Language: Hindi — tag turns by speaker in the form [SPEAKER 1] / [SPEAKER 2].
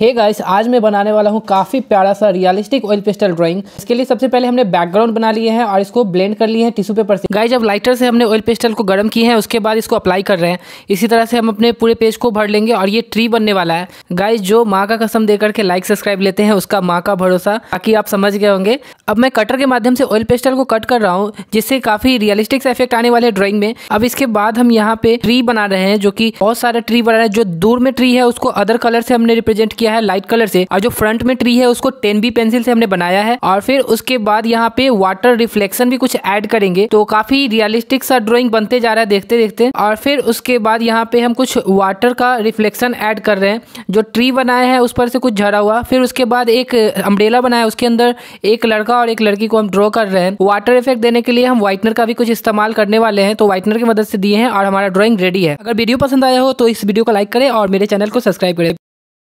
[SPEAKER 1] हे hey गाइस आज मैं बनाने वाला हूँ काफ़ी प्यारा सा रियलिस्टिक ऑयल पेस्टल ड्राइंग इसके लिए सबसे पहले हमने बैकग्राउंड बना लिए हैं और इसको ब्लेंड कर लिए हैं टिश्यू पेपर से गाइस जब लाइटर से हमने ऑयल पेस्टल को गर्म किए हैं उसके बाद इसको अप्लाई कर रहे हैं इसी तरह से हम अपने पूरे पेज को भर लेंगे और ये ट्री बनने वाला है गाइज जो माँ का कसम देकर के लाइक सब्सक्राइब लेते हैं उसका माँ का भरोसा ताकि आप समझ गए होंगे अब मैं कटर के माध्यम से ऑयल पेस्टल को कट कर रहा हूँ जिससे काफी रियलिस्टिक से इफेक्ट आने वाले ड्राइंग में अब इसके बाद हम यहाँ पे ट्री बना रहे हैं जो कि बहुत सारे ट्री बना रहे हैं जो दूर में ट्री है उसको अदर कलर से हमने रिप्रेजेंट किया है लाइट कलर से और जो फ्रंट में ट्री है उसको टेन बी पेंसिल से हमने बनाया है और फिर उसके बाद यहाँ पे वाटर रिफ्लेक्शन भी कुछ एड करेंगे तो काफी रियलिस्टिक सा ड्रॉइंग बनते जा रहा है देखते देखते और फिर उसके बाद यहाँ पे हम कुछ वाटर का रिफ्लेक्शन एड कर रहे हैं जो ट्री बनाया है उस पर से कुछ झरा हुआ फिर उसके बाद एक अम्ब्रेला बनाया उसके अंदर एक लड़का लड़का और एक लड़की को हम ड्रॉ कर रहे हैं वाटर इफेक्ट देने के लिए हम व्हाइटनर का भी कुछ इस्तेमाल करने वाले हैं तो व्हाइटनर की मदद से दिए हैं और हमारा ड्रॉइंग रेडी है अगर वीडियो पसंद आया हो तो इस वीडियो को लाइक करें और मेरे चैनल को सब्सक्राइब करें